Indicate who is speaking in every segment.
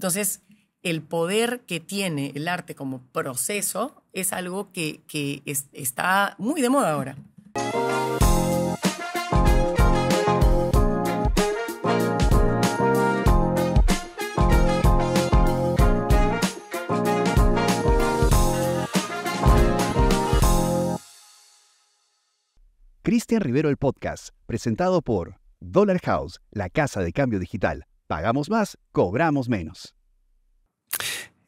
Speaker 1: Entonces, el poder que tiene el arte como proceso es algo que, está muy de moda ahora.
Speaker 2: Cristian Rivero el podcast, presentado por Dollar House, la casa de cambio digital. Pagamos más, cobramos menos.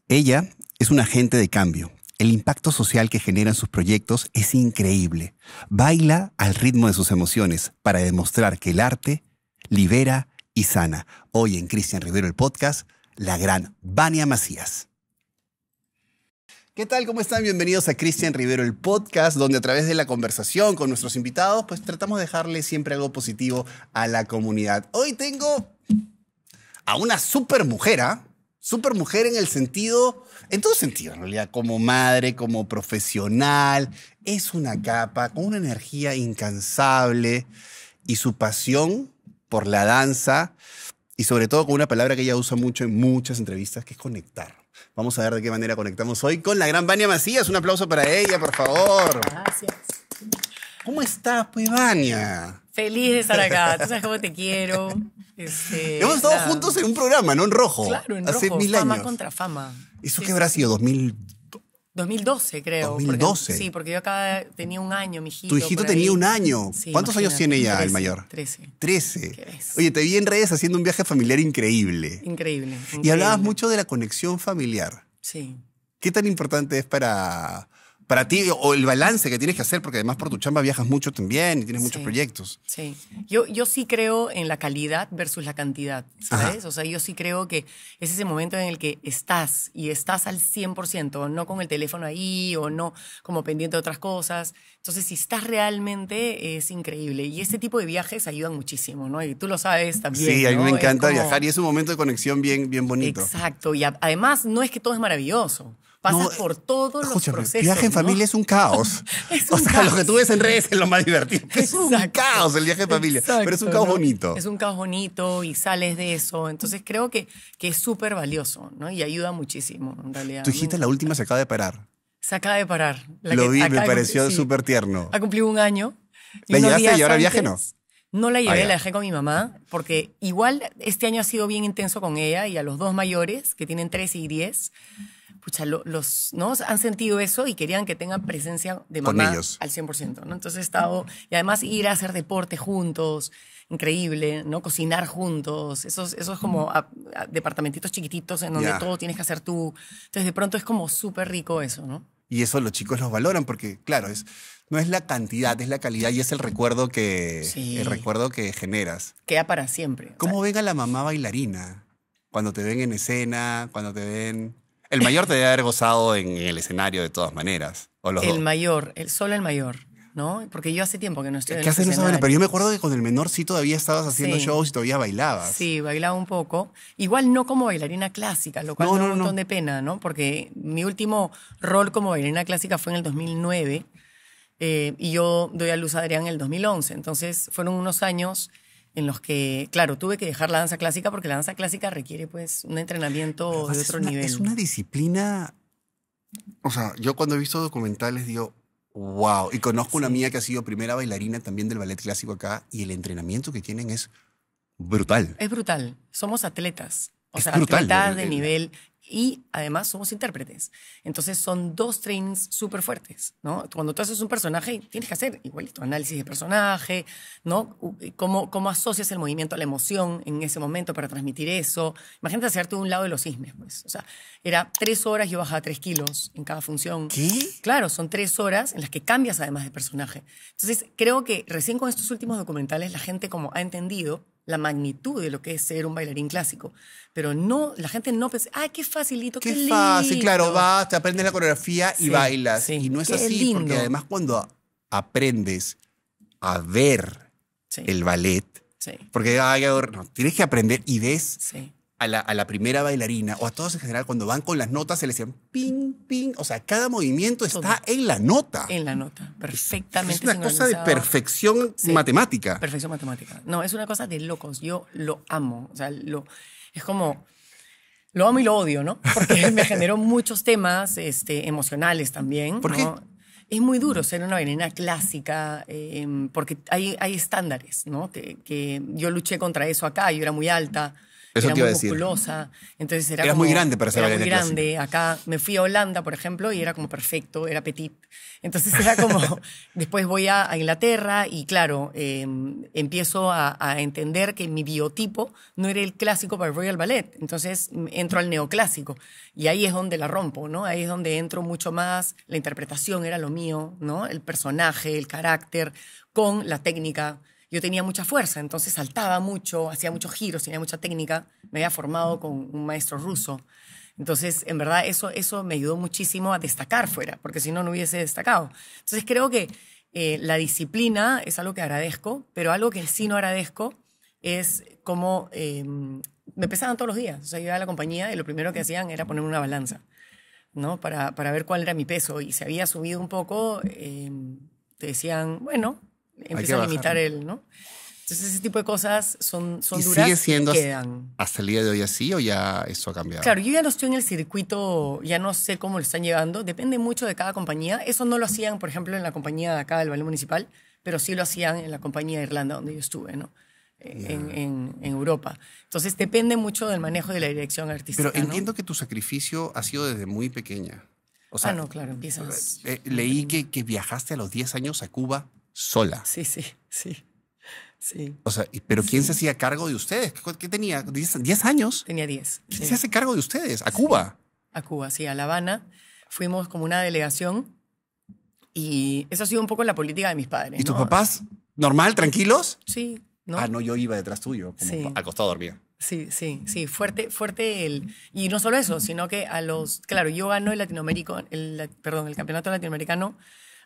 Speaker 2: Ella es un agente de cambio. El impacto social que generan sus proyectos es increíble. Baila al ritmo de sus emociones para demostrar que el arte libera y sana. Hoy en Cristian Rivero el podcast, la gran Vania Macías. ¿Qué tal? ¿Cómo están? Bienvenidos a Cristian Rivero, el podcast, donde a través de la conversación con nuestros invitados, pues tratamos de dejarle siempre algo positivo a la comunidad. Hoy tengo a una supermujer, Supermujer en el sentido, en todo sentido, en realidad, como madre, como profesional. Es una capa con una energía incansable y su pasión por la danza y sobre todo con una palabra que ella usa mucho en muchas entrevistas, que es conectar. Vamos a ver de qué manera conectamos hoy con la gran Vania Macías. Un aplauso para ella, por favor. Gracias. ¿Cómo estás, pues, Vania?
Speaker 1: Feliz de estar acá, tú sabes cómo te quiero. Este, Hemos estado juntos
Speaker 2: en un programa, ¿no? En rojo. Claro, en hace rojo. Mil fama
Speaker 1: contra fama.
Speaker 2: ¿Eso qué habrá sido?
Speaker 1: 2012, creo. 2012. sí, porque yo acá tenía un año, mi hijito. Tu hijito tenía un año. Sí, ¿Cuántos años tiene ya el mayor? 13.
Speaker 2: 13. Oye, te vi en redes haciendo un viaje familiar Increíble.
Speaker 1: increíble. Y hablabas
Speaker 2: mucho de la conexión familiar. Sí. ¿Qué tan importante es para, para ti o el balance que tienes que hacer, porque además por tu chamba viajas mucho también y tienes muchos proyectos. Sí,
Speaker 1: yo, sí creo en la calidad versus la cantidad, ¿sabes? O sea, yo sí creo que es ese momento en el que estás y estás al 100%, no con el teléfono ahí o no como pendiente de otras cosas. Entonces, si estás realmente, es increíble. Y ese tipo de viajes ayudan muchísimo, ¿no? Y tú lo sabes también. Sí, a mí me encanta viajar y es
Speaker 2: un momento de conexión bien, bien bonito.
Speaker 1: Exacto, y además no es que todo es maravilloso. Pasas por todos los procesos. Viaje en familia
Speaker 2: es un caos. o sea, lo que tú ves en redes es lo más divertido. Es un caos el viaje en familia, pero es un caos bonito. Es un
Speaker 1: caos bonito y sales de eso. Entonces creo que, que es súper valioso ¿no? y ayuda muchísimo en realidad. Tu hijita
Speaker 2: la última se acaba de parar.
Speaker 1: Se acaba de parar. lo vi, me pareció
Speaker 2: súper tierno. Ha
Speaker 1: cumplido un año. ¿La llevaste y ahora viaje no? No la ah, llevé, la dejé con mi mamá, porque igual este año ha sido bien intenso con ella y a los dos mayores, que tienen tres y diez pucha, los, ¿no? Han sentido eso y querían que tengan presencia de mamá Con ellos. al 100%, ¿no? Entonces estado, y además ir a hacer deporte juntos, increíble, ¿no? Cocinar juntos, esos, es como departamentitos chiquititos en donde todo tienes que hacer tú. Entonces de pronto es como súper rico eso, ¿no?
Speaker 2: Y eso los chicos los valoran porque, claro, es, no es la cantidad, es la calidad y es el recuerdo que, el recuerdo que generas.
Speaker 1: Queda para siempre.
Speaker 2: ¿Cómo ven a la mamá bailarina? Cuando te ven en escena, cuando te ven... El mayor te debe haber gozado en, el escenario de todas maneras. el
Speaker 1: mayor, el, solo el mayor. ¿No? Porque yo hace tiempo que no estoy en ¿Qué Pero yo
Speaker 2: me acuerdo que con el menor sí todavía estabas haciendo shows y todavía bailabas.
Speaker 1: Sí, bailaba un poco. Igual no como bailarina clásica, lo cual no, un montón de pena, ¿no? Porque mi último rol como bailarina clásica fue en el 2009 eh, y yo doy a luz a Adrián en el 2011. Entonces fueron unos años en los que, claro, tuve que dejar la danza clásica porque la danza clásica requiere pues un entrenamiento de otro nivel. Es una
Speaker 2: disciplina, o sea, yo cuando he visto documentales digo, wow, y conozco una mía que ha sido primera bailarina también del ballet clásico acá y el entrenamiento que tienen es brutal.
Speaker 1: Es brutal, somos atletas. O sea, atletas de nivel y además somos intérpretes. Entonces son dos trainings súper fuertes, ¿no? Cuando tú haces un personaje, tienes que hacer igualito, análisis de personaje, ¿no? Cómo, cómo asocias el movimiento a la emoción en ese momento para transmitir eso. Imagínate hacerte un lado de los cismes, pues. O sea, era tres horas, yo bajaba tres kilos en cada función. ¿Qué? Claro, son tres horas en las que cambias además de personaje. Entonces creo que recién con estos últimos documentales la gente como ha entendido la magnitud de lo que es ser un bailarín clásico. Pero no, la gente no piensa, ay, qué facilito, qué, qué lindo. fácil, claro,
Speaker 2: vas, te aprendes la coreografía y bailas. y no es así, porque además cuando aprendes a ver el ballet, porque no, tienes que aprender y ves a la, primera bailarina o a todos en general, cuando van con las notas, se les decían ping, ping. O sea, cada movimiento está en la nota. En la nota, perfectamente. Es, una cosa de perfección matemática. Perfección
Speaker 1: matemática. No, es una cosa de locos. Yo lo amo. O sea, lo, es como. Lo amo y lo odio, ¿no? Porque me generó muchos temas este, emocionales también. ¿Por qué? Es muy duro ser una bailarina clásica em, porque hay, hay estándares, ¿no? Que, que, yo luché contra eso acá, yo era muy alta
Speaker 2: eso te iba decir.
Speaker 1: era muy grande para ser era muy grande. Acá me fui a Holanda, por ejemplo, y era como perfecto, era petit. Entonces era como, después voy a, Inglaterra y claro, em, empiezo a, a, entender que mi biotipo no era el clásico para el Royal Ballet. Entonces entro al neoclásico y ahí es donde la rompo, ¿no? Ahí es donde entro mucho más, la interpretación era lo mío, ¿no? El personaje, el carácter, con la técnica yo tenía mucha fuerza, entonces saltaba mucho, hacía muchos giros, tenía mucha técnica, me había formado con un maestro ruso. Entonces, en verdad, eso, eso me ayudó muchísimo a destacar fuera, porque si no, no hubiese destacado. Entonces, creo que eh, la disciplina es algo que agradezco, pero algo que sí no agradezco es como em, me pesaban todos los días. O yo iba a la compañía y lo primero que hacían era poner una balanza, ¿no? Para, para ver cuál era mi peso. Y si había subido un poco, em, te decían, bueno, empieza a limitar él, ¿no? Entonces ese tipo de cosas son, son ¿Y duras sigue siendo quedan.
Speaker 2: Hasta el día de hoy así o ya eso ha cambiado? Claro,
Speaker 1: yo ya no estoy en el circuito, ya no sé cómo lo están llevando, depende mucho de cada compañía. Eso no lo hacían, por ejemplo, en la compañía de acá del Ballet Municipal, pero sí lo hacían en la compañía de Irlanda donde yo estuve, ¿no? Eh, en, Europa. Entonces depende mucho del manejo de la dirección artística. Pero entiendo
Speaker 2: que tu sacrificio ha sido desde muy pequeña.
Speaker 1: O sea, ah, no, claro, empiezas. Eh, leí
Speaker 2: que, que viajaste a los 10 años a Cuba sola. Sí, sí, sí. Sí. O sea, pero ¿quién se hacía cargo de ustedes? ¿Qué, tenía? ¿Diez años? Tenía 10. ¿Quién se hace cargo de ustedes? ¿A Cuba?
Speaker 1: A Cuba, sí, a La Habana. Fuimos como una delegación y eso ha sido un poco la política de mis padres. ¿Y tus papás
Speaker 2: normal, tranquilos? Sí. ¿no? Ah, no, yo iba detrás tuyo, como acostado dormía.
Speaker 1: Sí, sí, sí, fuerte, fuerte el... Y no solo eso, sino que a los... Claro, yo gano el latinoamericano el, perdón, el campeonato latinoamericano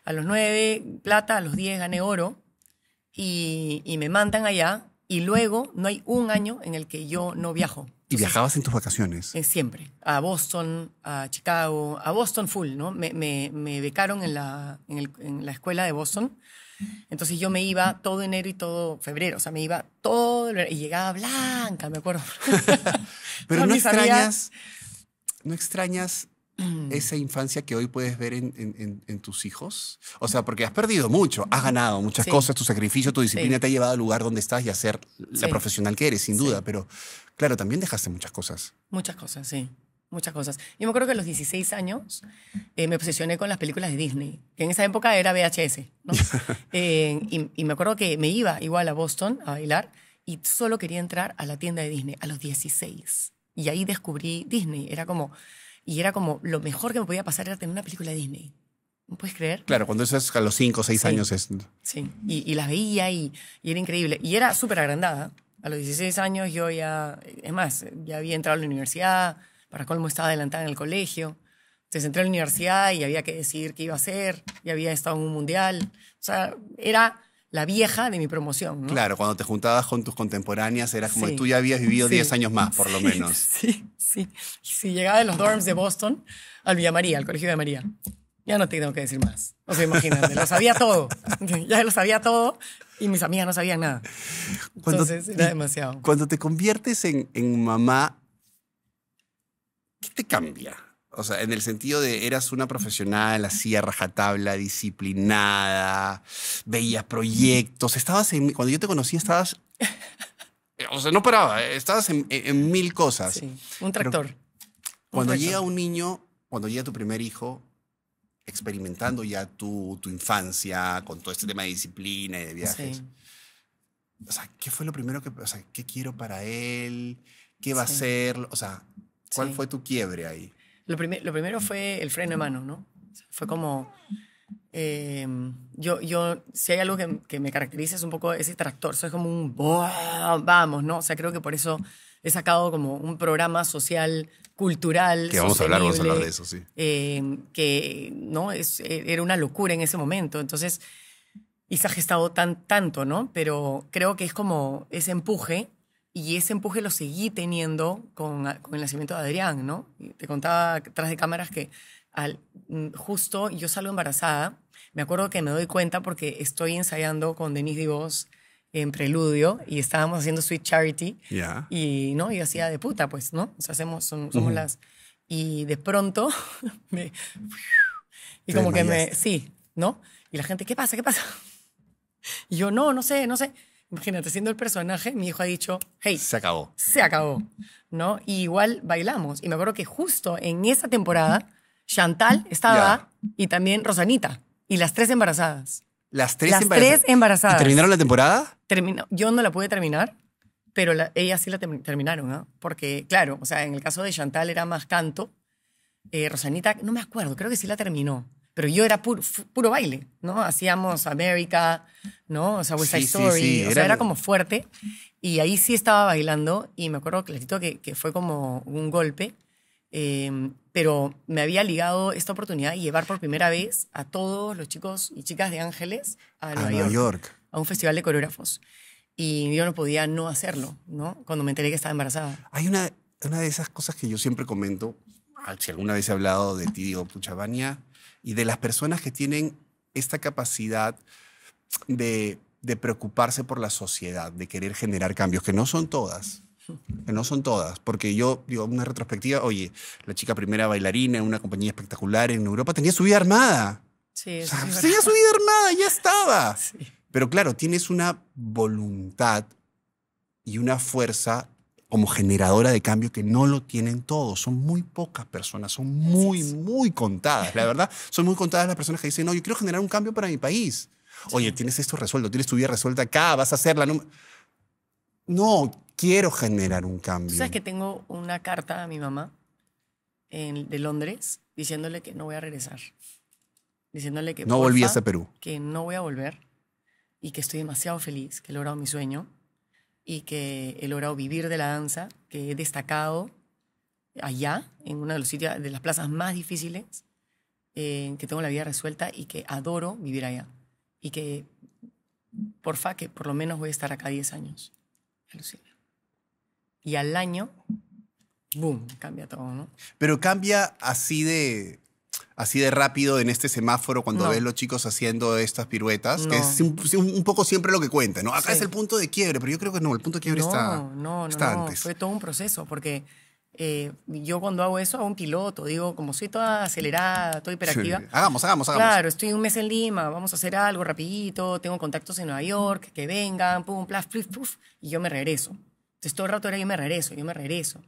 Speaker 1: a los nueve plata, a los diez gané oro y, me mandan allá y luego no hay un año en el que yo no viajo.
Speaker 2: ¿Y viajabas en tus vacaciones?
Speaker 1: siempre. A Boston, a Chicago, a Boston full, ¿no? Me, becaron en la, en, la, escuela de Boston. Entonces yo me iba todo enero y todo febrero. O sea, me iba todo. Y llegaba blanca, me acuerdo. Pero no extrañas.
Speaker 2: No extrañas esa mm. infancia que hoy puedes ver en, tus hijos? O sea, porque has perdido mucho, has ganado muchas cosas, tu sacrificio, tu disciplina te ha llevado al lugar donde estás y a ser la profesional que eres, sin duda, pero claro, también dejaste muchas cosas.
Speaker 1: Muchas cosas, sí. Muchas cosas. Yo me acuerdo que a los 16 años eh, me obsesioné con las películas de Disney, que en esa época era VHS, eh, y, y me acuerdo que me iba igual a Boston a bailar y solo quería entrar a la tienda de Disney a los 16. Y ahí descubrí Disney. Era como, y era como, lo mejor que me podía pasar era tener una película de Disney. ¿No puedes creer?
Speaker 2: Claro, cuando eso es a los 5 o 6 años. Es...
Speaker 1: Sí, y, y las veía y, y, era increíble. Y era súper agrandada. A los 16 años yo ya, es más, ya había entrado a la universidad, para colmo estaba adelantada en el colegio. Entonces entré a la universidad y había que decidir qué iba a hacer, y había estado en un mundial. O sea, era la vieja de mi promoción. ¿no? Claro,
Speaker 2: cuando te juntabas con tus contemporáneas era como tú ya habías vivido 10 años más, por lo menos.
Speaker 1: Sí, sí. Si llegaba de los dorms de Boston al Villa María, al Colegio de María, ya no te tengo que decir más. O sea, imagínate, lo sabía todo. Ya lo sabía todo y mis amigas no sabían nada. Entonces era demasiado.
Speaker 2: Cuando te conviertes en, en mamá, ¿qué te cambia? O sea, en el sentido de eras una profesional así rajatabla, disciplinada, veías proyectos, estabas en, cuando yo te conocí estabas, eh, o sea, no paraba, eh, estabas en, mil cosas. Sí, un tractor. cuando llega un niño, cuando llega tu primer hijo, experimentando ya tu, tu infancia con todo este tema de disciplina y de viajes. O sea, ¿qué fue lo primero que, o sea, qué quiero para él? ¿Qué va a ser? O sea, ¿cuál fue tu quiebre ahí? Lo, primero fue el freno de mano, ¿no? fue como...
Speaker 1: Em, yo, yo, si hay algo que, me caracteriza es un poco ese tractor, soy como un vamos, ¿no? O sea, creo que por eso he sacado como un programa social, cultural. Que vamos a hablar, vamos a hablar de eso, sí. Em, que, ¿no? Es, e, era una locura en ese momento. Entonces, y se ha gestado tan, tanto, ¿no? Pero creo que es como ese empuje y ese empuje lo seguí teniendo con, con el nacimiento de Adrián, ¿no? te contaba tras de cámaras que al, mm, justo yo salgo embarazada. Me acuerdo que me doy cuenta porque estoy ensayando con Denis Divos en Preludio y estábamos haciendo Sweet Charity. Y no, yo hacía de puta, pues, ¿no? O sea, hacemos, somos las. Y de pronto Y como que me. Sí, ¿no? Y la gente, ¿qué pasa? ¿Qué pasa? Y yo, no, no sé, no sé. Imagínate, siendo el personaje, mi hijo ha dicho, hey. Se acabó. Se acabó, ¿no? Y igual bailamos. Y me acuerdo que justo en esa temporada, Chantal estaba y también Rosanita. Y las tres embarazadas.
Speaker 2: Las tres las embarazadas. Tres embarazadas. terminaron la temporada?
Speaker 1: Terminó. Yo no la pude terminar, pero ellas sí la terminaron, Porque, claro, o sea, en el caso de Chantal era más canto. Eh, Rosanita, no me acuerdo, creo que sí la terminó pero yo era puro, puro baile, ¿no? Hacíamos América, ¿no? O sea, West Side Story, o era... sea, era como fuerte. Y ahí sí estaba bailando y me acuerdo clarito que, que fue como un golpe, eh, pero me había ligado esta oportunidad y llevar por primera vez a todos los chicos y chicas de Ángeles a, Nueva, York, a un festival de coreógrafos. Y yo no podía no hacerlo, ¿no? Cuando me enteré que estaba embarazada.
Speaker 2: Hay una, una de esas cosas que yo siempre comento, ah, si alguna vez he hablado de ti, digo, pucha, y de las personas que tienen esta capacidad de, preocuparse por la sociedad, de querer generar cambios, que no son todas, que no son todas, porque yo digo, una retrospectiva, oye, la chica primera bailarina en una compañía espectacular en Europa tenía su vida armada. Sí, tenía su vida armada, ya estaba. Pero claro, tienes una voluntad y una fuerza como generadora de cambio que no lo tienen todos. Son muy pocas personas, son muy, muy contadas, la verdad. Son muy contadas las personas que dicen, no, yo quiero generar un cambio para mi país. Oye, tienes esto resuelto, tienes tu vida resuelta acá, vas a hacerla. No, no quiero generar un cambio. ¿Sabes
Speaker 1: que tengo una carta a mi mamá en, de Londres diciéndole que no voy a regresar? Diciéndole
Speaker 2: que... No volví a este Perú.
Speaker 1: Que no voy a volver y que estoy demasiado feliz, que he logrado mi sueño y que he logrado vivir de la danza, que he destacado allá, en una de, los sitios, de las plazas más difíciles, en eh, que tengo la vida resuelta y que adoro vivir allá. Y que, porfa, que por lo menos voy a estar acá 10 años. Y al año, boom, cambia todo,
Speaker 2: ¿no? Pero cambia así de así de rápido en este semáforo cuando ves los chicos haciendo estas piruetas, que es un, poco siempre lo que cuenta, ¿no? Acá es el punto de quiebre, pero yo creo que no, el punto de quiebre está, no, está
Speaker 1: Fue todo un proceso, porque eh, yo cuando hago eso hago un piloto, digo, como soy toda acelerada, toda hiperactiva. Hagamos, hagamos, hagamos. Claro, estoy un mes en Lima, vamos a hacer algo rapidito, tengo contactos en Nueva York, que vengan, pum, plaf, plif, y yo me regreso. Entonces todo el rato era yo me regreso, yo me regreso.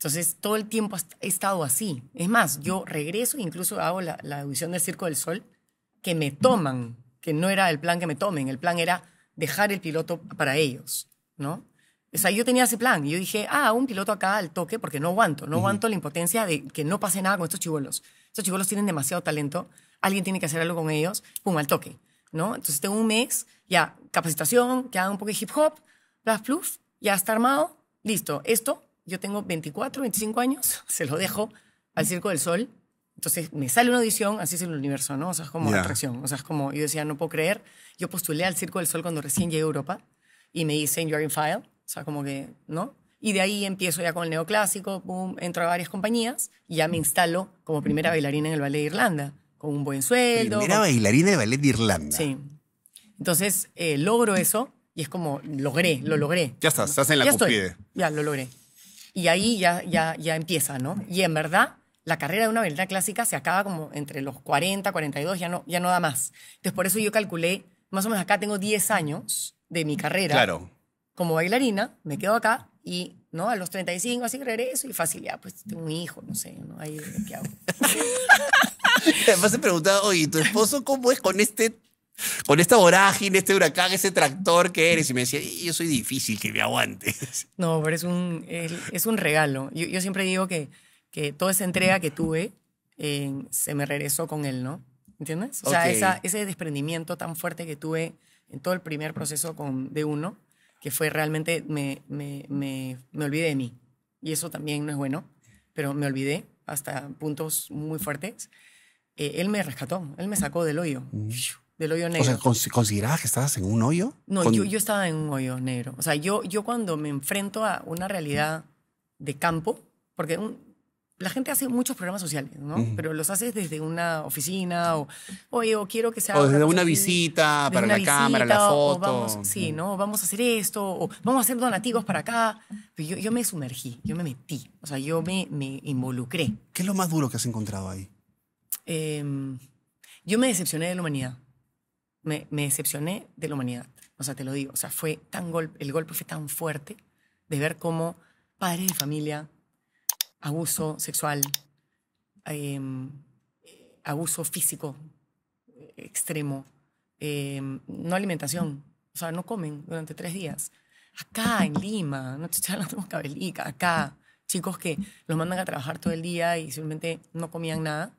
Speaker 1: Entonces, todo el tiempo he estado así. Es más, yo regreso e incluso hago la, la audición del Circo del Sol, que me toman, que no era el plan que me tomen, el plan era dejar el piloto para ellos, ¿no? O sea, yo tenía ese plan. Yo dije, ah, un piloto acá al toque, porque no aguanto, no aguanto la impotencia de que no pase nada con estos chivolos. Estos chivolos tienen demasiado talento, alguien tiene que hacer algo con ellos, pum, al toque, ¿no? Entonces tengo un mes, ya, capacitación, que haga un poco de hip hop, plus, plus, ya está armado, listo, esto, yo tengo 24, 25 años, se lo dejo al Circo del Sol. Entonces me sale una audición, así es el universo, ¿no? O sea, es como una atracción. O sea, es como, yo decía, no puedo creer. Yo postulé al Circo del Sol cuando recién llegué a Europa y me dicen, you're in file. O sea, como que, ¿no? Y de ahí empiezo ya con el neoclásico, boom, entro a varias compañías y ya me instalo como primera bailarina en el Ballet de Irlanda, con un buen sueldo. Primera
Speaker 2: bailarina de Ballet de Irlanda.
Speaker 1: Sí. Entonces eh, logro eso y es como, logré, lo logré.
Speaker 2: Ya estás, estás en la
Speaker 1: Ya, lo logré. Y ahí ya, ya, ya empieza, ¿no? Y en verdad, la carrera de una bailarina clásica se acaba como entre los 40, 42, ya no, ya no da más. Entonces, por eso yo calculé, más o menos acá tengo 10 años de mi carrera. Claro. Como bailarina, me quedo acá y ¿no? A los 35 así regreso y fácil, ya, pues tengo un hijo, no sé, ¿no? Ahí, ¿qué hago?
Speaker 2: Además se preguntado, oye, ¿tu esposo cómo es con este con esta vorágine, este huracán, ese tractor que eres. Y me decía, yo soy difícil que me aguantes.
Speaker 1: No, pero es un, es, un regalo. Yo, yo, siempre digo que, que toda esa entrega que tuve eh, se me regresó con él, ¿no? ¿Entiendes? O sea, ese desprendimiento tan fuerte que tuve en todo el primer proceso con, de uno, que fue realmente, me, me, me, me olvidé de mí. Y eso también no es bueno, pero me olvidé hasta puntos muy fuertes. Eh, él me rescató, él me sacó del hoyo. Mm del hoyo negro.
Speaker 2: O sea, ¿considerabas que estabas en un hoyo? No, yo, yo
Speaker 1: estaba en un hoyo negro. O sea, yo, yo cuando me enfrento a una realidad de campo, porque la gente hace muchos programas sociales, ¿no? Pero los haces desde una oficina o, oye, o quiero que sea... O desde una visita para la cámara, la foto. sí, ¿no? vamos a hacer esto, o vamos a hacer donativos para acá. Pero yo, yo, me sumergí, yo me metí, o sea, yo me, me
Speaker 2: involucré. ¿Qué es lo más duro que has encontrado ahí?
Speaker 1: Em, yo me decepcioné de la humanidad me, decepcioné de la humanidad. O sea, te lo digo. O sea, fue tan golpe, el golpe fue tan fuerte de ver cómo padres de familia, abuso sexual, em, abuso físico eh, extremo, em, no alimentación. O sea, no comen durante tres días. Acá en Lima, no te acá, chicos que los mandan a trabajar todo el día y simplemente no comían nada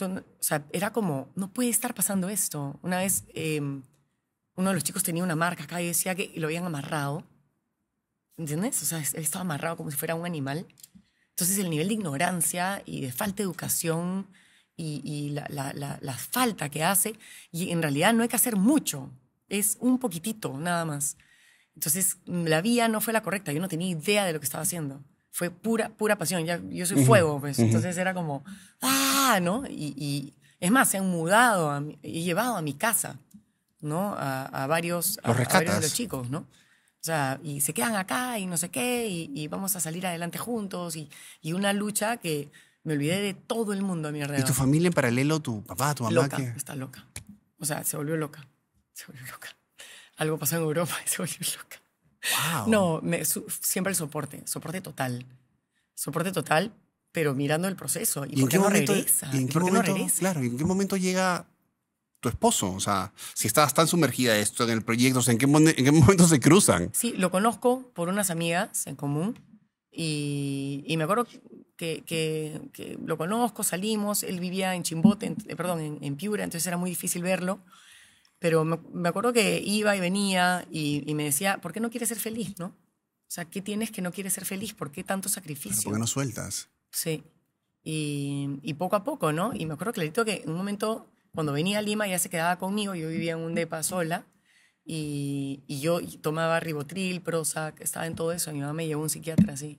Speaker 1: o sea, era como, no puede estar pasando esto. Una vez em, uno de los chicos tenía una marca acá y decía que lo habían amarrado. ¿Entiendes? O sea, él estaba amarrado como si fuera un animal. Entonces el nivel de ignorancia y de falta de educación y, la, falta que hace, y en realidad no hay que hacer mucho, es un poquitito nada más. Entonces la vía no fue la correcta, yo no tenía idea de lo que estaba haciendo. Fue pura, pura pasión, yo soy fuego, pues. Entonces era como, ¡ah! Y, es más, se han mudado, y llevado a mi casa, ¿no? A, varios, a, varios de los chicos, ¿no? O sea, y se quedan acá y no sé qué, y, vamos a salir adelante juntos, y, y, una lucha que me olvidé de todo el mundo a mi alrededor. ¿Y tu
Speaker 2: familia en paralelo, tu papá, tu mamá?
Speaker 1: está loca. O sea, se volvió loca. Se volvió loca. Algo pasó en Europa y se volvió loca. No, siempre el soporte, soporte total. Soporte total, pero mirando el proceso. ¿Y, por qué, no ¿Y en qué, momento,
Speaker 2: Claro, en qué momento llega tu esposo? O sea, si estabas tan sumergida en esto, en el proyecto, ¿en, qué, momento se cruzan?
Speaker 1: Sí, lo conozco por unas amigas en común y, me acuerdo que, que, lo conozco, salimos, él vivía en Chimbote, eh, perdón, en, Piura, entonces era muy difícil verlo. Pero me, acuerdo que iba y venía y, me decía, ¿por qué no quieres ser feliz, no? O sea, ¿qué tienes que no quieres ser feliz? ¿Por qué tanto sacrificio? porque ¿Por
Speaker 2: qué no sueltas?
Speaker 1: Sí. Y, poco a poco, ¿no? Y me acuerdo clarito que en un momento, cuando venía a Lima, ya se quedaba conmigo, yo vivía en un depa sola, y, y yo tomaba ribotril, Prozac, estaba en todo eso. Mi mamá me llevó a un psiquiatra, sí.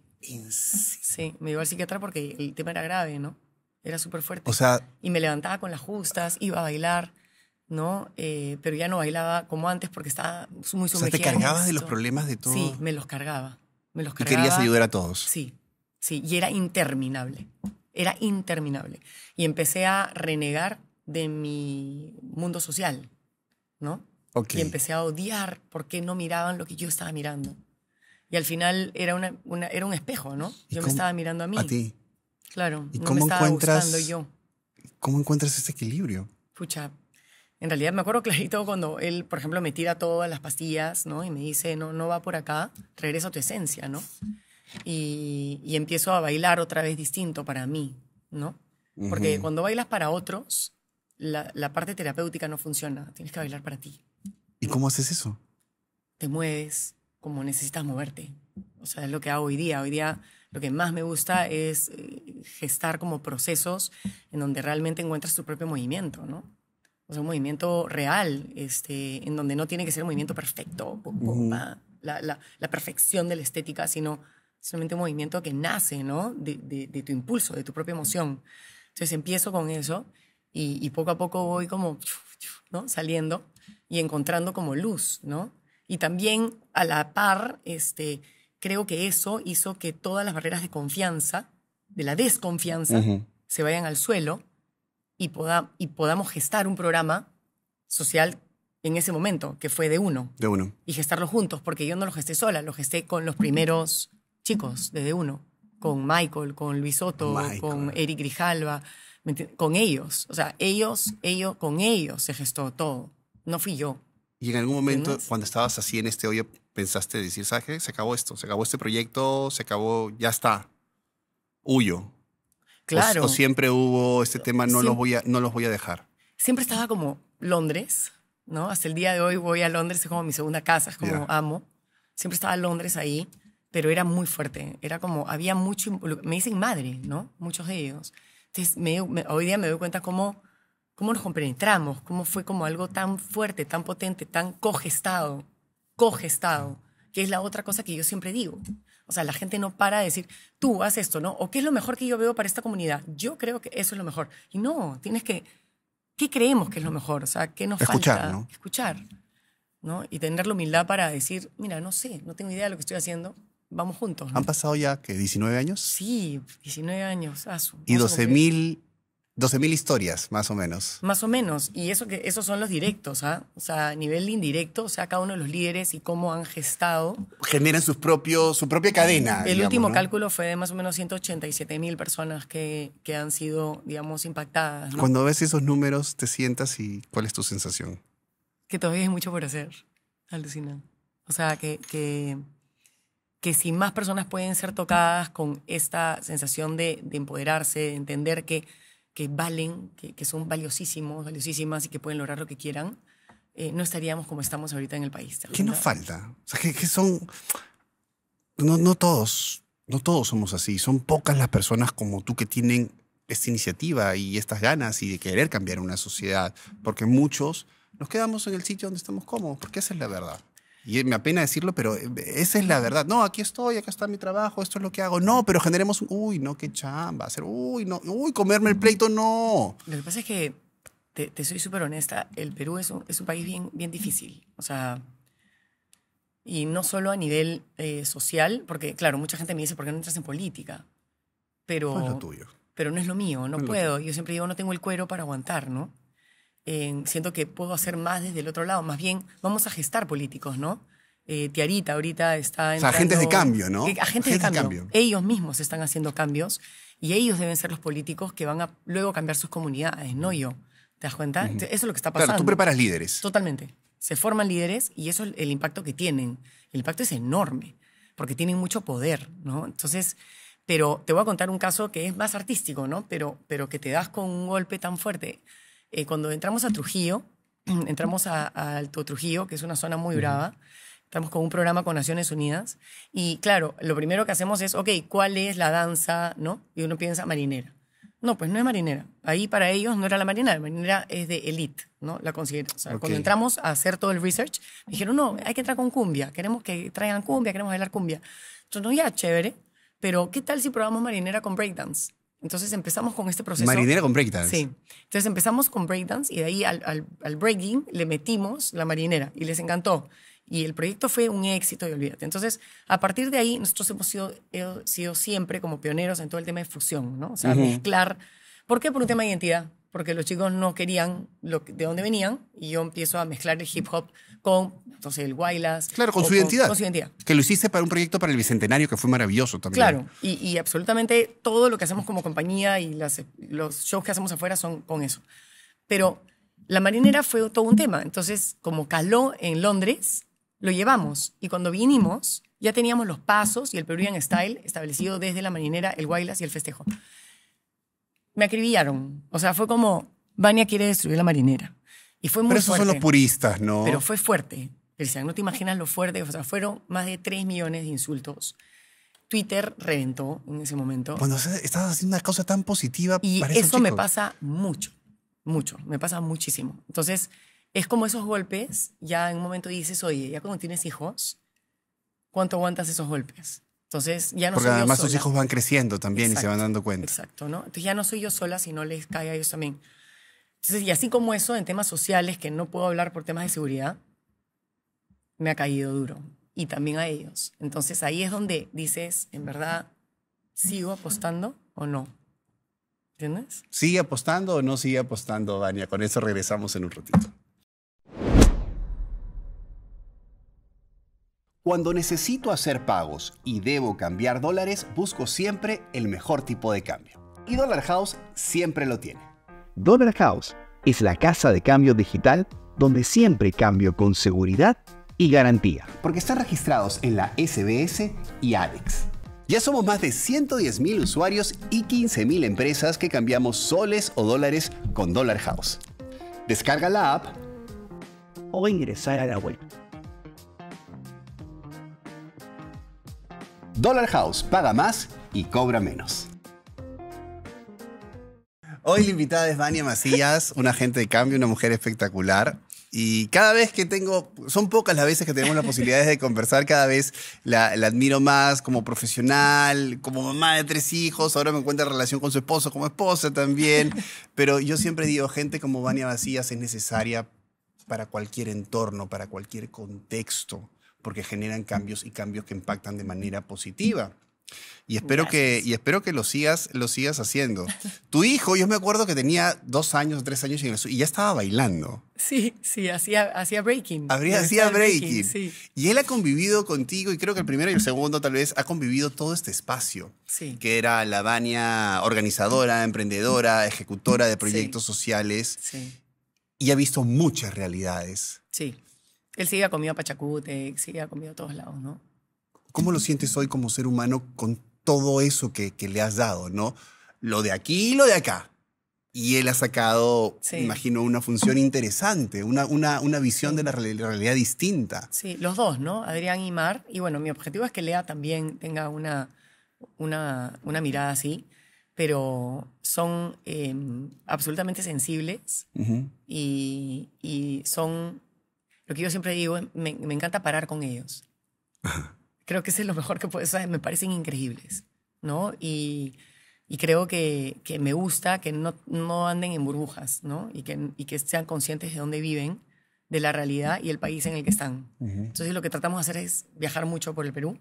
Speaker 1: Sí, me llevó al psiquiatra porque el tema era grave, ¿no? Era súper fuerte. O sea... Y me levantaba con las justas, iba a bailar, ¿no? Eh, pero ya no bailaba como antes porque estaba muy sumergida. O ¿te cargabas de los problemas de todo? Sí, me los cargaba. Me los cargaba. ¿Y querías ayudar a todos? Sí, ¿sí? Y era interminable, era interminable. Y empecé a renegar de mi mundo social, ¿no? Y empecé a odiar porque no miraban lo que yo estaba mirando. Y al final era, una, era un espejo, ¿no? Yo me estaba mirando a mí. A ti. Claro, ¿Y cómo encuentras,
Speaker 2: ¿Cómo encuentras ese equilibrio?
Speaker 1: Pucha, en realidad me acuerdo clarito cuando él, por ejemplo, me tira todas las pastillas, ¿no? Y me dice, no, no va por acá, regresa a tu esencia, ¿no? y, empiezo a bailar otra vez distinto para mí, ¿no? Porque cuando bailas para otros, la, la, parte terapéutica no funciona, tienes que bailar para ti.
Speaker 2: ¿Y cómo haces eso?
Speaker 1: Te mueves como necesitas moverte. O sea, es lo que hago hoy día. Hoy día lo que más me gusta es eh, gestar como procesos en donde realmente encuentras tu propio movimiento, ¿no? O sea, un movimiento real, este, en donde no tiene que ser un movimiento perfecto, la, la, la, perfección de la estética, sino solamente un movimiento que nace, ¿no? De, tu impulso, de tu propia emoción. Entonces empiezo con eso y, poco a poco voy como, ¿no? Saliendo y encontrando como luz, ¿no? Y también a la par, este, creo que eso hizo que todas las barreras de confianza, de la desconfianza, se vayan al suelo y, y podamos gestar un programa social en ese momento, que fue de uno. De uno. Y gestarlo juntos, porque yo no lo gesté sola, lo gesté con los primeros chicos, desde uno, con Michael, con Luis Soto, con Eric Grijalva, con ellos, o sea, ellos, ellos, con ellos se gestó todo, no fui yo.
Speaker 2: Y en algún momento, cuando estabas así en este hoyo, pensaste decir, ¿sabes qué? Se acabó esto, se acabó este proyecto, se acabó, ya está, huyo.
Speaker 1: Claro. O, siempre
Speaker 2: hubo este tema, no, los voy a, no los voy a dejar.
Speaker 1: Siempre estaba como Londres, ¿no? Hasta el día de hoy voy a Londres, es como mi segunda casa, es como amo. Siempre estaba Londres ahí pero era muy fuerte. Era como, había mucho, me dicen madre, ¿no? Muchos de ellos. Entonces, hoy día me doy cuenta cómo, cómo nos compenetramos, cómo fue como algo tan fuerte, tan potente, tan cogestado, cogestado, que es la otra cosa que yo siempre digo. O sea, la gente no para de decir, tú haz esto, ¿no? ¿O qué es lo mejor que yo veo para esta comunidad? Yo creo que eso es lo mejor. Y no, tienes que, ¿qué creemos que es lo mejor? O sea, ¿qué nos Escuchar, falta? ¿no? Escuchar, ¿no? Y tener la humildad para decir, mira, no sé, no tengo idea de lo que estoy haciendo, vamos juntos. ¿Han
Speaker 2: pasado ya que 19 años? Sí,
Speaker 1: 19 años. y 12.000
Speaker 2: mil, historias, más o menos.
Speaker 1: Más o menos. Y eso que, esos son los directos, ¿ah? O sea, a nivel indirecto, o sea, cada uno de los líderes y cómo han gestado.
Speaker 2: Generan sus propios, su propia cadena. El último cálculo
Speaker 1: fue de más o menos 187.000 mil personas que, que, han sido, digamos, impactadas. Cuando
Speaker 2: ves esos números, te sientas y ¿cuál es tu sensación?
Speaker 1: Que todavía hay mucho por hacer. Alucinante. O sea, que, que que si más personas pueden ser tocadas con esta sensación de, empoderarse, de entender que, que valen, que, son valiosísimos, valiosísimas y que pueden lograr lo que quieran, eh, no estaríamos como estamos ahorita en el país. ¿Qué nos falta?
Speaker 2: O sea, que, son... No, no todos, no todos somos así. Son pocas las personas como tú que tienen esta iniciativa y estas ganas y de querer cambiar una sociedad, porque muchos nos quedamos en el sitio donde estamos cómodos, porque esa es la verdad. Y me apena decirlo, pero eh, esa es la verdad. No, aquí estoy, acá está mi trabajo, esto es lo que hago. No, pero generemos uy, no, qué chamba, hacer, uy, no, uy, comerme el pleito, no.
Speaker 1: Lo que pasa es que, te, soy súper honesta, el Perú es un, es un país bien, bien difícil. O sea, y no solo a nivel eh, social, porque claro, mucha gente me dice, ¿por qué no entras en política? Pero, no es lo tuyo. pero no es lo mío, no puedo. Yo siempre digo, no tengo el cuero para aguantar, ¿no? siento que puedo hacer más desde el otro lado. Más bien, vamos a gestar políticos, ¿no? Eh, Tiarita ahorita está... en. o sea, agentes de cambio, ¿no? Eh, agentes, de, cambio. Ellos mismos están haciendo cambios y ellos deben ser los políticos que van a luego cambiar sus comunidades, no yo. ¿Te das cuenta? Eso es lo que está pasando. Claro, tú preparas líderes. Totalmente. Se forman líderes y eso es el impacto que tienen. El impacto es enorme porque tienen mucho poder, ¿no? Entonces, pero te voy a contar un caso que es más artístico, ¿no? Pero, pero que te das con un golpe tan fuerte. Eh, cuando entramos a Trujillo, entramos a, Alto Trujillo, que es una zona muy brava, estamos con un programa con Naciones Unidas, y claro, lo primero que hacemos es, ok, ¿cuál es la danza? ¿no? Y uno piensa marinera. No, pues no es marinera. Ahí para ellos no era la marinera, la marinera es de elite, ¿no? La consideración. O sea, cuando entramos a hacer todo el research, dijeron, no, hay que entrar con cumbia, queremos que traigan cumbia, queremos bailar cumbia. Entonces, no, ya, chévere, pero ¿qué tal si probamos marinera con breakdance? Entonces empezamos con este proceso. Marinera con breakdance. Sí. Entonces empezamos con breakdance y de ahí al, breaking le metimos la marinera y les encantó. Y el proyecto fue un éxito y olvídate. Entonces, a partir de ahí, nosotros hemos sido, eh, sido siempre como pioneros en todo el tema de fusión, ¿no? O sea, mezclar. ¿Por qué? Por un tema de identidad porque los chicos no querían lo de dónde venían y yo empiezo a mezclar el hip hop con entonces el guaylas. Claro, con su identidad. Con su identidad.
Speaker 2: Que lo hiciste para un proyecto para el Bicentenario que fue maravilloso también. Claro,
Speaker 1: y, y absolutamente todo lo que hacemos como compañía y las, los shows que hacemos afuera son con eso. Pero la marinera fue todo un tema, entonces como caló en Londres, lo llevamos y cuando vinimos ya teníamos los pasos y el Peruvian Style establecido desde la marinera, el guaylas y el festejo me acribillaron. O sea, fue como, Vania quiere destruir la marinera. Y fue muy Pero esos son los
Speaker 2: puristas, ¿no? Pero fue
Speaker 1: fuerte. Cristian, no te imaginas lo fuerte. O sea, fueron más de 3 millones de insultos. Twitter reventó en ese momento. Cuando estás
Speaker 2: haciendo una cosa tan positiva. Y eso me pasa mucho, mucho,
Speaker 1: me pasa muchísimo. Entonces, es como esos golpes, ya en un momento dices, oye, ya cuando tienes hijos, ¿cuánto aguantas esos golpes? Entonces ya no Porque soy además yo sola. sus hijos van
Speaker 2: creciendo también y se van dando cuenta. Exacto,
Speaker 1: ¿no? Entonces ya no soy yo sola, si no les cae a ellos también. Entonces, y así como eso, en temas sociales, que no puedo hablar por temas de seguridad, me ha caído duro. Y también a ellos. Entonces ahí es donde dices, en verdad, ¿sigo apostando o no?
Speaker 2: ¿Entiendes? ¿Sigue apostando o no sigue apostando, Dania? Con eso regresamos en un ratito. Cuando necesito hacer pagos y debo cambiar dólares, busco siempre el mejor tipo de cambio. Y Dollar House siempre lo tiene. Dollar House es la casa de cambio digital donde siempre cambio con seguridad y garantía. Porque están registrados en la SBS y ADEX. Ya somos más de 110.000 usuarios y 15.000 empresas que cambiamos soles o dólares con Dollar House. Descarga la app o ingresa a la web Dollar House paga más y cobra menos. Hoy la invitada es Vania Macías, una agente de cambio, una mujer espectacular. Y cada vez que tengo, son pocas las veces que tenemos las posibilidades de conversar, cada vez la, admiro más como profesional, como mamá de tres hijos, ahora me encuentro en relación con su esposo, como esposa también. Pero yo siempre digo, gente como Vania Macías es necesaria para cualquier entorno, para cualquier contexto porque generan cambios y cambios que impactan de manera positiva. Y espero, que, y espero que lo sigas, lo sigas haciendo. Tu hijo, yo me acuerdo que tenía dos años, tres años y ya estaba bailando. Sí,
Speaker 1: sí, hacía, hacía breaking. Habría, hacía breaking.
Speaker 2: Y él ha convivido contigo, y creo que el primero y el segundo tal vez, ha convivido todo este espacio. Sí. Que era la organizadora, emprendedora, ejecutora de proyectos sociales. Sí. Y ha visto muchas realidades.
Speaker 1: Sí él sigue comiendo a Pachacute, sigue comido a todos lados, ¿no?
Speaker 2: ¿Cómo lo sientes hoy como ser humano con todo eso que, le has dado, ¿no? Lo de aquí y lo de acá. Y él ha sacado, imagino, una función interesante, una, una, visión de la realidad distinta.
Speaker 1: Sí, los dos, ¿no? Adrián y Mar. Y bueno, mi objetivo es que Lea también tenga una, una, una mirada así, pero son em, absolutamente sensibles y, y son lo que yo siempre digo, me, me encanta parar con ellos. Creo que ese es lo mejor que puedes hacer, me parecen increíbles, ¿no? Y, y creo que, que, me gusta que no, no anden en burbujas, ¿no? Y que, y que sean conscientes de dónde viven, de la realidad y el país en el que están. Entonces lo que tratamos de hacer es viajar mucho por el Perú,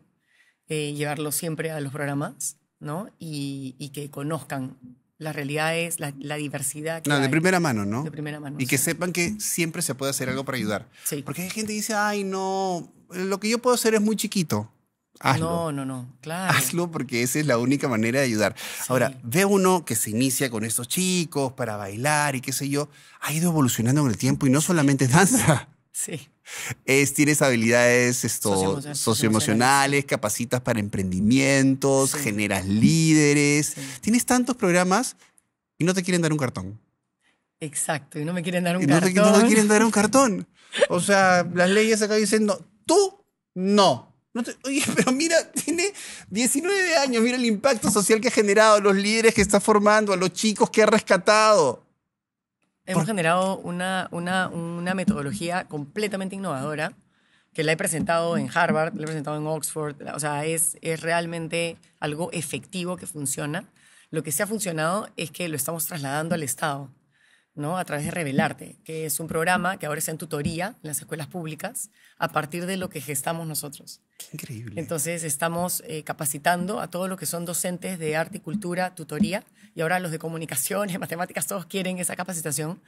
Speaker 1: llevarlo eh, llevarlos siempre a los programas, ¿no? Y, y que conozcan la realidad la, la diversidad. Que de
Speaker 2: primera mano, ¿no? De primera mano. Y que sepan que siempre se puede hacer algo para ayudar. Sí. Porque hay gente que dice, ay, no, lo que yo puedo hacer es muy chiquito. Hazlo. No, no, no, claro. Hazlo porque esa es la única manera de ayudar. Ahora, ve uno que se inicia con estos chicos para bailar y qué sé yo, ha ido evolucionando con el tiempo y no solamente danza. Sí. Es, tienes habilidades socioemocionales, capacitas para emprendimientos, generas líderes. Tienes tantos programas y no te quieren dar un cartón.
Speaker 1: Exacto, y no me quieren dar un cartón. no te quieren dar un
Speaker 2: cartón. O sea, las leyes acá dicen, no, tú no. oye, pero mira, tiene 19 años, mira el impacto social que ha generado, los líderes que está formando, a los chicos que ha rescatado.
Speaker 1: Hemos generado una, una, una metodología completamente innovadora que la he presentado en Harvard, la he presentado en Oxford, o sea, es, es realmente algo efectivo que funciona. Lo que sí ha funcionado es que lo estamos trasladando al Estado, ¿no? A través de Revelarte, que es un programa que ahora está en tutoría en las escuelas públicas a partir de lo que gestamos nosotros.
Speaker 2: Qué increíble.
Speaker 1: Entonces, estamos eh, capacitando a todos los que son docentes de arte y cultura, tutoría, y ahora los de comunicaciones, matemáticas, todos quieren esa capacitación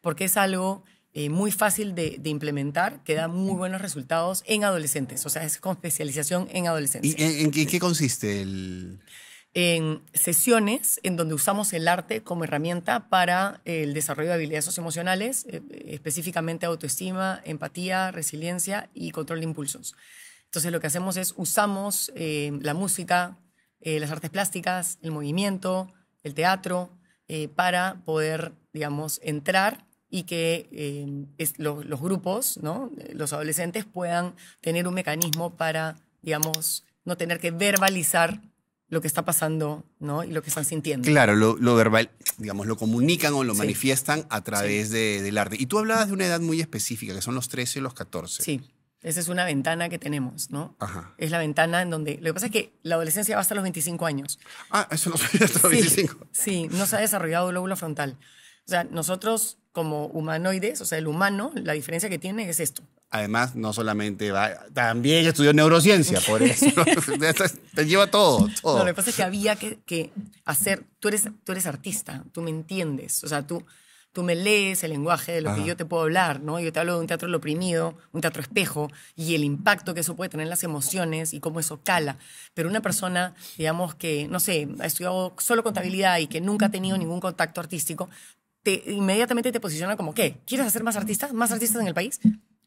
Speaker 1: porque es algo eh, muy fácil de, implementar, que da muy mm. buenos resultados en adolescentes, o sea, es con especialización en adolescentes. ¿Y en, qué
Speaker 2: consiste el...?
Speaker 1: en sesiones en donde usamos el arte como herramienta para el desarrollo de habilidades socioemocionales, eh, específicamente autoestima, empatía, resiliencia y control de impulsos. Entonces lo que hacemos es usamos eh, la música, las artes plásticas, el movimiento, el teatro, eh, para poder, digamos, entrar y que eh, los grupos, ¿no? los adolescentes puedan tener un mecanismo para, digamos, no tener que verbalizar lo que está pasando ¿no? y lo que están sintiendo. Claro,
Speaker 2: lo, verbal, digamos, lo comunican o lo manifiestan a través del arte. Y tú hablabas de una edad muy específica, que son los 13 y los 14. Sí.
Speaker 1: Esa es una ventana que tenemos, ¿no? Ajá. Es la ventana en donde... Lo que pasa es que la adolescencia va hasta los 25 años. Ah, eso no sabía hasta los 25. Sí, no se ha desarrollado el lóbulo frontal. O sea, nosotros como humanoides, o sea, el humano, la diferencia que tiene es esto.
Speaker 2: Además, no solamente va... También ella estudió neurociencia, por eso. Te lleva todo, todo. lo que pasa es
Speaker 1: que había que, hacer... Tú eres, tú eres artista, tú me entiendes. O sea, tú tú me lees el lenguaje de lo que yo te puedo hablar, ¿no? Yo te hablo de un teatro lo oprimido, un teatro espejo, y el impacto que eso puede tener en las emociones y cómo eso cala. Pero una persona, digamos, que, no sé, ha estudiado solo contabilidad y que nunca ha tenido ningún contacto artístico, te, inmediatamente te posiciona como, ¿qué? ¿Quieres hacer más artistas? ¿Más artistas en el país?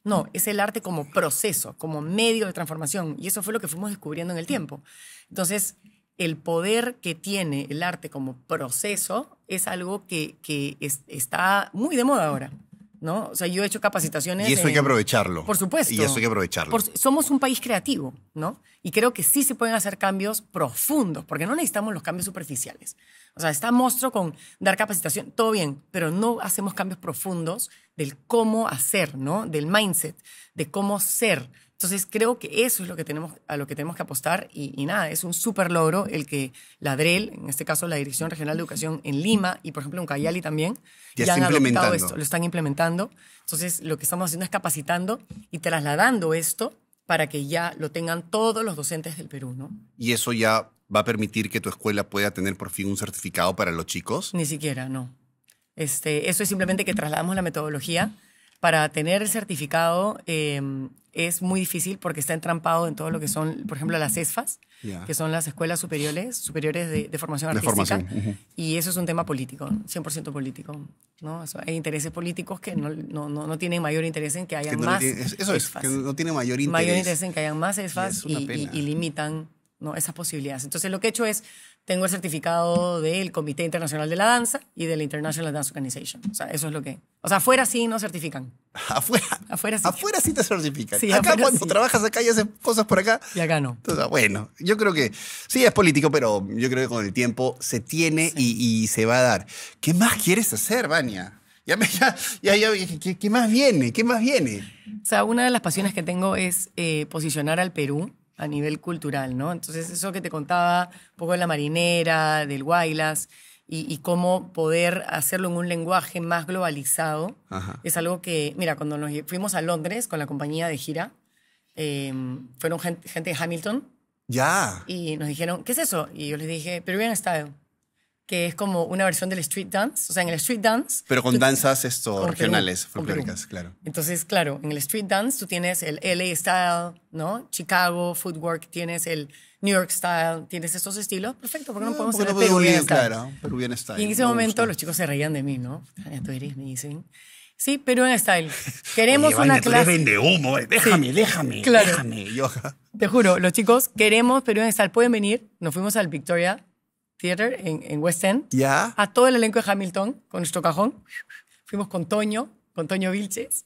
Speaker 1: No, es el arte como proceso, como medio de transformación. Y eso fue lo que fuimos descubriendo en el tiempo. Entonces, el poder que tiene el arte como proceso es algo que, está muy de moda ahora. ¿No? O sea, yo he hecho capacitaciones. Y eso hay que aprovecharlo.
Speaker 2: Por supuesto. Y eso hay que aprovecharlo.
Speaker 1: somos un país creativo, ¿no? Y creo que sí se pueden hacer cambios profundos, porque no necesitamos los cambios superficiales. O sea, está monstruo con dar capacitación, todo bien, pero no hacemos cambios profundos del cómo hacer, ¿no? Del mindset, de cómo ser, entonces creo que eso es lo que tenemos, a lo que tenemos que apostar y, nada, es un súper logro el que la DREL, en este caso la Dirección Regional de Educación en Lima y por ejemplo en Cayali también,
Speaker 2: ya, han adoptado esto, lo están
Speaker 1: implementando. Entonces lo que estamos haciendo es capacitando y trasladando esto para que ya lo tengan todos los docentes del Perú, ¿no?
Speaker 2: Y eso ya va a permitir que tu escuela pueda tener por fin un certificado para los chicos.
Speaker 1: Ni siquiera, no. Este, eso es simplemente que trasladamos la metodología para tener el certificado eh, es muy difícil porque está entrampado en todo lo que son, por ejemplo, las ESFAS, que son las escuelas superiores, superiores de, formación artística. Y eso es un tema político, 100% político. ¿no? hay intereses políticos que no, no, no, tienen mayor interés en que hayan más. Tiene, eso es, ESFAS. que
Speaker 2: no tiene mayor interés. Mayor interés en
Speaker 1: que hayan más ESFAS y, y, limitan ¿no? esas posibilidades. Entonces, lo que he hecho es tengo el certificado del Comité Internacional de la Danza y de la International Dance Organization. O sea, eso es lo que... O sea, afuera sí no certifican.
Speaker 2: Afuera. Afuera sí. Afuera sí te certifican. Sí, acá cuando trabajas acá y haces cosas por acá. Y acá no. bueno, yo creo que sí es político, pero yo creo que con el tiempo se tiene y, se va a dar. ¿Qué más quieres hacer, Vania? Ya, me, ya, ya, ¿qué, ¿qué, más viene? ¿Qué más viene?
Speaker 1: O sea, una de las pasiones que tengo es eh, posicionar al Perú a nivel cultural, ¿no? Entonces, eso que te contaba un poco de la marinera, del Guaylas, y, cómo poder hacerlo en un lenguaje más globalizado, es algo que, mira, cuando nos fuimos a Londres con la compañía de gira, em, fueron gente, de Hamilton. Ya. Y nos dijeron, ¿qué es eso? Y yo les dije, pero bien estado que es como una versión del street dance. O sea, en el street dance...
Speaker 2: Pero con danzas esto, regionales, folclóricas, claro.
Speaker 1: Entonces, claro, en el street dance tú tienes el LA style, ¿no? Chicago, footwork, tienes el New York style, tienes estos estilos. Perfecto, porque no, no podemos hacerlo? no Peruvian style. Claro, Peruvian style. Y en ese momento los chicos se reían de mí, ¿no? Tú eres, me dicen. Sí, pero en style. Queremos una clase. no, vende
Speaker 2: humo, eh. déjame, déjame, claro. déjame.
Speaker 1: Te juro, los chicos queremos peruvian en style. Pueden venir. Nos fuimos al Victoria Theater en, West End. ¿Ya? A todo el elenco de Hamilton con nuestro cajón. Fuimos con Toño, con Toño Vilches.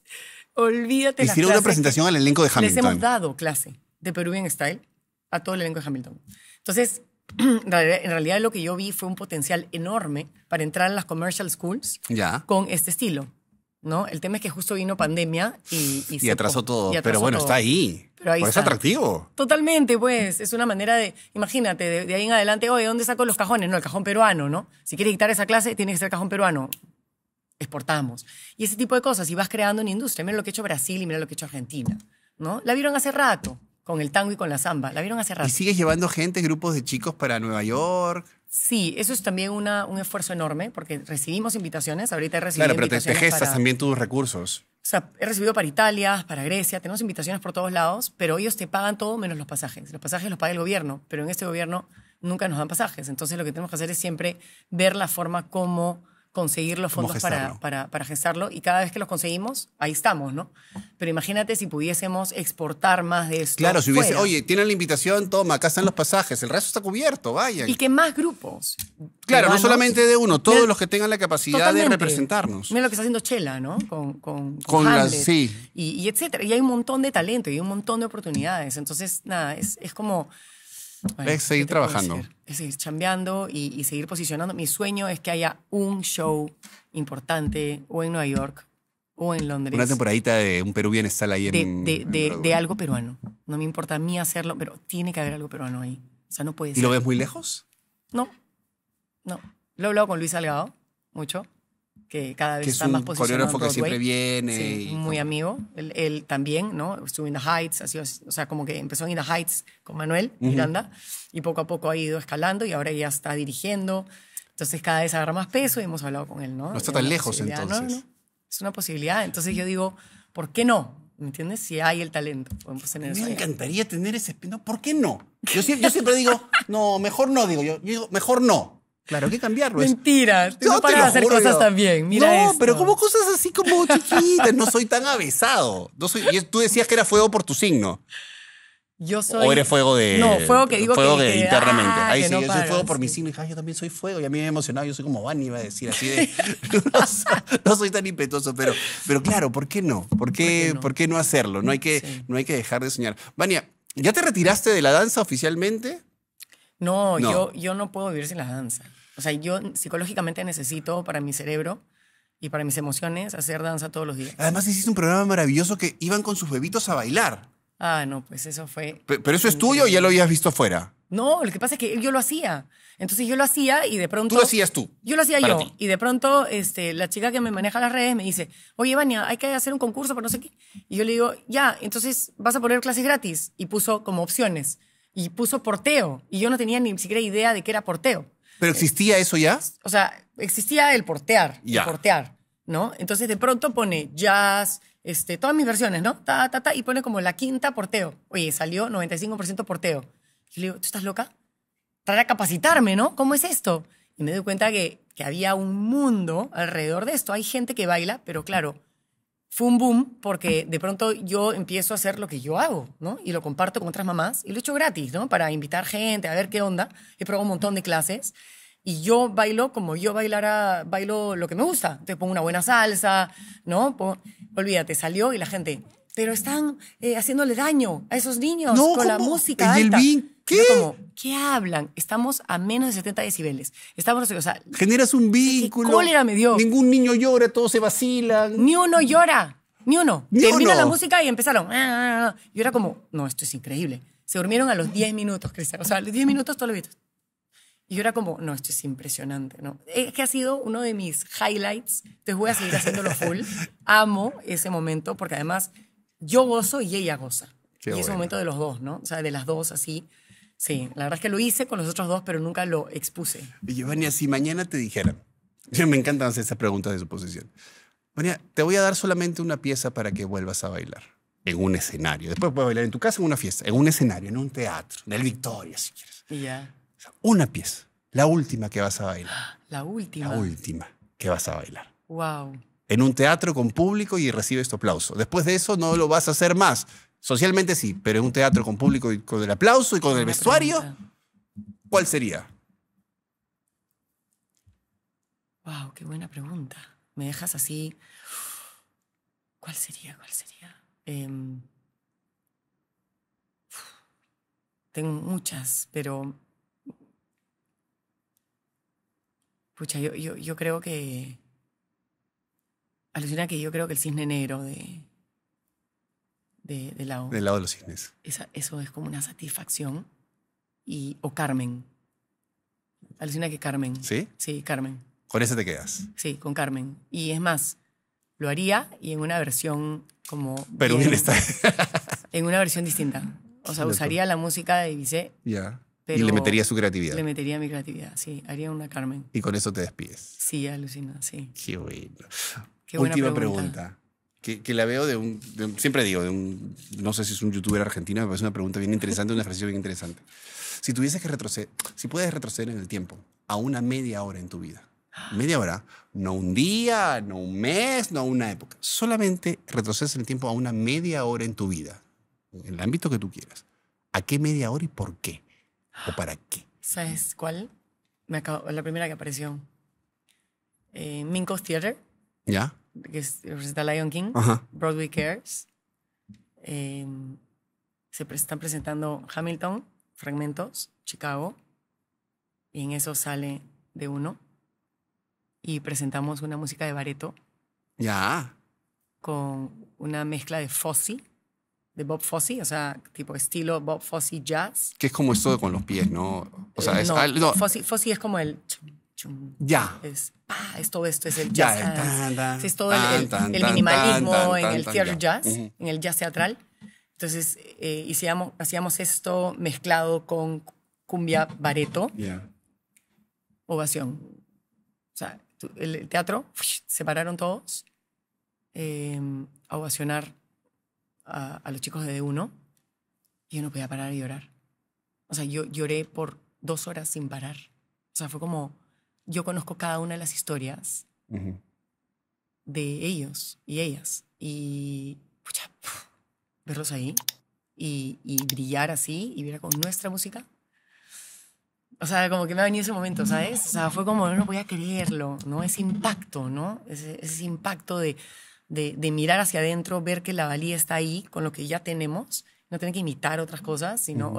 Speaker 1: Olvídate Hicieron una presentación al elenco de Hamilton. Les hemos dado clase de Peruvian Style a todo el elenco de Hamilton. Entonces, en realidad lo que yo vi fue un potencial enorme para entrar a las commercial schools ya. con este estilo. ¿no? El tema es que justo vino pandemia y... Y,
Speaker 2: se atrasó todo, pero bueno, está ahí es atractivo.
Speaker 1: Totalmente, pues. Es una manera de, imagínate, de, ahí en adelante, oye, ¿dónde saco los cajones? No, el cajón peruano, ¿no? Si quieres dictar esa clase, tiene que ser cajón peruano. Exportamos. Y ese tipo de cosas. Y vas creando una industria. Mira lo que ha hecho Brasil y mira lo que ha hecho Argentina, ¿no? La vieron hace rato con el tango y con la samba. La vieron hace rato. ¿Y
Speaker 2: sigues llevando gente, grupos de chicos para Nueva York?
Speaker 1: Sí, eso es también una, un esfuerzo enorme porque recibimos invitaciones. Ahorita he recibido Claro, pero te, gestas también
Speaker 2: tus recursos.
Speaker 1: O sea, he recibido para Italia, para Grecia, tenemos invitaciones por todos lados, pero ellos te pagan todo menos los pasajes. Los pasajes los paga el gobierno, pero en este gobierno nunca nos dan pasajes. Entonces lo que tenemos que hacer es siempre ver la forma como conseguir los fondos para, para, para, gestarlo y cada vez que los conseguimos, ahí estamos, ¿no? Pero imagínate si pudiésemos exportar más de esto. Claro, si hubiese, oye,
Speaker 2: tienen la invitación, toma, acá están los pasajes, el resto está cubierto, vaya. Y que
Speaker 1: más grupos.
Speaker 2: Claro, no solamente de uno, todos los que tengan la capacidad de representarnos.
Speaker 1: Mira lo que está haciendo Chela, ¿no? Con, con, las, sí. Y, etcétera. Y hay un montón de talento y un montón de oportunidades. Entonces, nada, es, es como
Speaker 2: es seguir trabajando.
Speaker 1: Es seguir chambeando y, y, seguir posicionando. Mi sueño es que haya un show importante o en Nueva York o en Londres. Una temporadita
Speaker 2: de un Perú Bienestar ahí de, en, de, de,
Speaker 1: algo peruano. No me importa a mí hacerlo, pero tiene que haber algo peruano ahí. O sea, no puede ser. ¿Y lo ves muy lejos? No, no. Lo he hablado con Luis Salgado mucho que cada vez está es un más Coreógrafo que siempre viene. muy amigo. Él, también, ¿no? Estuvo en The Heights, así, o sea, como que empezó en The Heights con Manuel Miranda y poco a poco ha ido escalando y ahora ya está dirigiendo. Entonces cada vez agarra más peso y hemos hablado con él, ¿no? No está tan lejos entonces. No, es una posibilidad. Entonces yo digo, ¿por qué no? ¿Me entiendes? Si hay el talento, podemos Me encantaría tener ese... espino. ¿Por qué no?
Speaker 2: Yo siempre, digo, no, mejor no, digo yo. Yo digo, mejor no. Claro que cambiarlo. Mentiras. No, no hacer cosas también. Mira no, pero como cosas así como chiquitas. No soy tan avesado. y tú decías que era fuego por tu signo. Yo soy. O eres fuego de. No, fuego que digo fuego que. Fuego internamente. Ah, Ahí sí, yo soy fuego por mi signo. Y, yo también soy fuego. Y a mí me emocionaba. emocionado. Yo soy como Vani iba a decir así de. no, soy, tan impetuoso, pero, pero claro, ¿por qué no? ¿Por qué, ¿Por qué, no? hacerlo? No hay, que, no hay que dejar de soñar. Vania, ¿ya te retiraste de la danza oficialmente?
Speaker 1: No, Yo, yo no puedo vivir sin la danza. O sea, yo psicológicamente necesito para mi cerebro y para mis emociones hacer danza todos los días.
Speaker 2: Además hiciste un programa maravilloso que iban con sus bebitos a bailar.
Speaker 1: Ah, no, pues eso fue...
Speaker 2: ¿Pero eso es tuyo o ya lo habías visto afuera?
Speaker 1: No, lo que pasa es que yo lo hacía. Entonces yo lo hacía y de pronto... Tú lo hacías tú. Yo lo hacía yo. Y de pronto este, la chica que me maneja las redes me dice, oye, Vania, hay que hacer un concurso para no sé qué. Y yo le digo, ya, entonces vas a poner clases gratis. Y puso como opciones y puso porteo. Y yo no tenía ni siquiera idea de qué era porteo.
Speaker 2: ¿Pero eh, existía eso ya?
Speaker 1: O sea, existía el portear, Ya. el portear, ¿no? Entonces de pronto pone jazz, este, todas mis versiones, ¿no? Ta, ta, ta, y pone como la quinta porteo. Oye, salió 95% porteo. Y le digo, ¿tú estás loca? Traer a capacitarme, ¿no? ¿Cómo es esto? Y me doy cuenta que, que había un mundo alrededor de esto. Hay gente que baila, pero claro, fue un boom porque de pronto yo empiezo a hacer lo que yo hago, ¿no? Y lo comparto con otras mamás y lo he hecho gratis, ¿no? Para invitar gente a ver qué onda. He probado un montón de clases y yo bailo como yo bailara, bailo lo que me gusta. Te pongo una buena salsa, ¿no? olvídate, salió y la gente, pero están eh, haciéndole daño a esos niños con la música. Alta. El ¿Qué? como, ¿qué hablan? Estamos a menos de 70 decibeles. Estamos, o sea, Generas un vínculo. ¿Qué cólera me Ningún niño llora, todos se vacilan. Ni uno llora. Ni uno. Ni Termina la música y empezaron. Ah, ah, ah, yo era como, no, esto es increíble. Se durmieron a los 10 minutos, Cristian. O sea, a los 10 minutos todo lo viste. Y yo era como, no, esto es impresionante, ¿no? Es que ha sido uno de mis highlights. Te voy a seguir haciéndolo full. Amo ese momento porque además yo gozo y ella goza. Es y momento de los dos, ¿no? O sea, de las dos así. Sí, la verdad es que lo hice con los otros dos, pero nunca lo expuse.
Speaker 2: Y si mañana te dijeran, me encantan hacer esas preguntas de suposición. Vania, te voy a dar solamente una pieza para que vuelvas a bailar en un escenario. Después puedes bailar en tu casa, en una fiesta, en un escenario, en un teatro, en el Victoria, si quieres. Ya. Una pieza, la última que vas a bailar.
Speaker 1: La última. La
Speaker 2: última que vas a bailar. Wow. En un teatro con público y recibes tu aplauso. Después de eso no lo vas a hacer más. Socialmente sí, pero en un teatro con público y con el aplauso y con el vestuario, ¿cuál sería?
Speaker 1: Wow, qué buena pregunta. Me dejas así. ¿Cuál sería? ¿Cuál sería? Em, tengo muchas, pero. Pucha, yo, yo, yo creo que. Alucina que yo creo que el cisne negro de, del lado. Del lado de los cisnes. eso es como una satisfacción. Y, o Carmen. Alucina que Carmen. ¿Sí? Sí, Carmen.
Speaker 2: Con esa te quedas.
Speaker 1: Sí, con Carmen. Y es más, lo haría y en una versión como... Pero está. en una versión distinta. O sea, usaría la música de Bizet.
Speaker 2: Ya. y le metería su creatividad. Le
Speaker 1: metería mi creatividad, sí. Haría una Carmen.
Speaker 2: Y con eso te despides.
Speaker 1: Sí, alucina, sí.
Speaker 2: Qué bueno. Qué Última pregunta que, la veo de un, siempre digo, de un, no sé si es un youtuber argentino, me parece una pregunta bien interesante, una ejercicio bien interesante. Si tuvieses que retroceder, si puedes retroceder en el tiempo a una media hora en tu vida, media hora, no un día, no un mes, no una época, solamente retrocedes en el tiempo a una media hora en tu vida, en el ámbito que tú quieras. ¿A qué media hora y por qué? ¿O para qué?
Speaker 1: ¿Sabes cuál? Me la primera que apareció. Eh, Minko Theater. ¿Ya? que presenta Lion King, Broadway Cares. Em, se están presentando Hamilton, Fragmentos, Chicago. Y en eso sale de uno. Y presentamos una música de Bareto. Ya. Con una mezcla de Fossey, de Bob Fosse, o sea, tipo estilo Bob Fosse jazz.
Speaker 2: Que es como esto con los pies, ¿no? O sea, es, eh, no,
Speaker 1: es como el ya. Es, todo esto, es el jazz. Ya, es, todo el, el, minimalismo en el theater jazz, en el jazz teatral. Entonces eh, hacíamos, hacíamos esto mezclado con cumbia bareto. Ovación. O sea, el, teatro, se pararon todos em, a ovacionar a, los chicos de D1 y yo no podía parar de llorar. O sea, yo lloré por dos horas sin parar. O sea, fue como, yo conozco cada una de las historias de ellos y ellas. Y verlos ahí y, brillar así y ver con nuestra música. O sea, como que me ha venido ese momento, ¿sabes? O sea, fue como, no, voy a creerlo, ¿no? Ese impacto, ¿no? Ese, impacto de, de, mirar hacia adentro, ver que la valía está ahí con lo que ya tenemos no tener que imitar otras cosas, sino,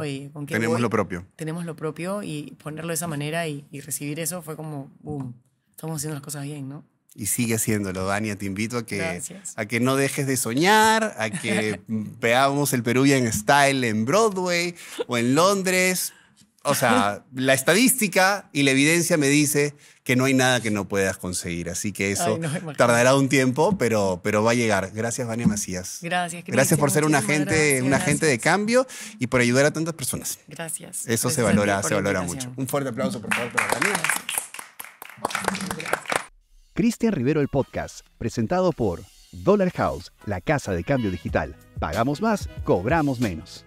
Speaker 1: Tenemos lo propio. Tenemos lo propio y ponerlo de esa manera y, recibir eso fue como, boom, estamos haciendo las cosas bien, ¿no?
Speaker 2: y sigue haciéndolo, Dania. Te invito a que, a que no dejes de soñar, a que veamos el Peruvian Style en Broadway o en Londres o sea, la estadística y la evidencia me dice que no hay nada que no puedas conseguir. Así que eso tardará un tiempo, pero, pero va a llegar. Gracias, Vania Macías. Gracias. Gracias por ser un agente, agente de cambio y por ayudar a tantas personas. Gracias. Eso se valora, se valora mucho. Un fuerte aplauso, por favor, para Vania. Cristian Rivero el podcast, presentado por Dollar House, la casa de cambio digital. Pagamos más, cobramos menos.